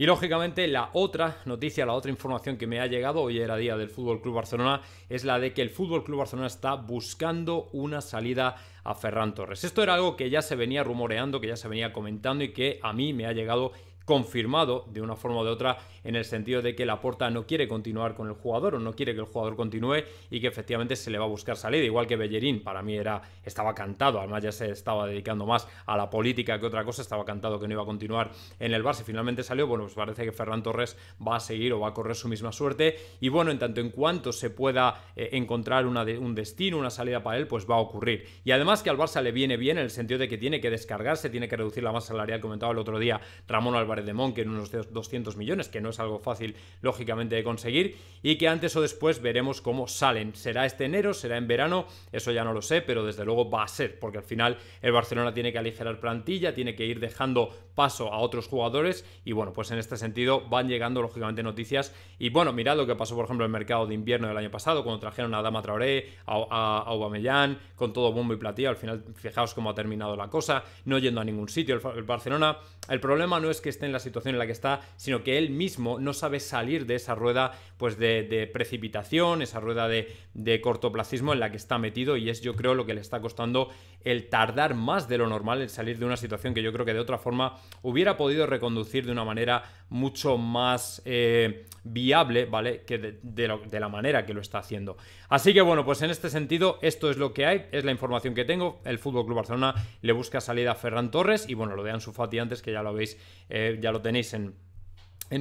Y lógicamente la otra noticia, la otra información que me ha llegado, hoy era día del Fútbol Club Barcelona, es la de que el Fútbol Club Barcelona está buscando una salida a Ferran Torres. Esto era algo que ya se venía rumoreando, que ya se venía comentando y que a mí me ha llegado confirmado de una forma o de otra en el sentido de que Laporta no quiere continuar con el jugador o no quiere que el jugador continúe y que efectivamente se le va a buscar salida, igual que Bellerín, para mí era estaba cantado, además ya se estaba dedicando más a la política que otra cosa, estaba cantado que no iba a continuar en el Barça, finalmente salió, bueno, pues parece que Ferran Torres va a seguir o va a correr su misma suerte y bueno, en tanto en cuanto se pueda eh, encontrar un destino, una salida para él, pues va a ocurrir. Y además que al Barça le viene bien en el sentido de que tiene que descargarse, tiene que reducir la masa salarial, comentaba el otro día Ramón Álvarez de que en unos 200 millones, que no es algo fácil, lógicamente, de conseguir, y que antes o después veremos cómo salen. ¿Será este enero? ¿Será en verano? Eso ya no lo sé, pero desde luego va a ser, porque al final el Barcelona tiene que aligerar plantilla, tiene que ir dejando paso a otros jugadores, y bueno, pues en este sentido van llegando, lógicamente, noticias. Y bueno, mirad lo que pasó, por ejemplo, en el mercado de invierno del año pasado, cuando trajeron a Dama Traoré, a, Aubameyang, con todo bombo y platillo, al final, fijaos cómo ha terminado la cosa, no yendo a ningún sitio el Barcelona. El problema no es que estén en la situación en la que está, sino que él mismo no sabe salir de esa rueda pues de, precipitación, esa rueda de, cortoplacismo en la que está metido y es yo creo lo que le está costando el tardar más de lo normal el salir de una situación que yo creo que de otra forma hubiera podido reconducir de una manera mucho más eh, viable, ¿vale? Que de, la manera que lo está haciendo. Así que bueno, pues en este sentido esto es lo que hay, es la información que tengo. El FC Barcelona le busca salida a Ferran Torres y bueno, lo de su Fati antes que ya lo habéis eh, ya lo tenéis en,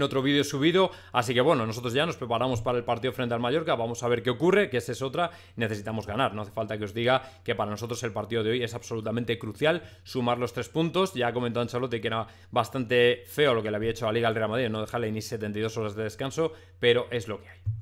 otro vídeo subido. Así que bueno, nosotros ya nos preparamos para el partido frente al Mallorca. Vamos a ver qué ocurre, que esa es otra. Necesitamos ganar. No hace falta que os diga que para nosotros el partido de hoy es absolutamente crucial. Sumar los tres puntos. Ya ha comentado Ancelotti que era bastante feo lo que le había hecho a la Liga al Real Madrid, no dejarle ni 72 horas de descanso, pero es lo que hay.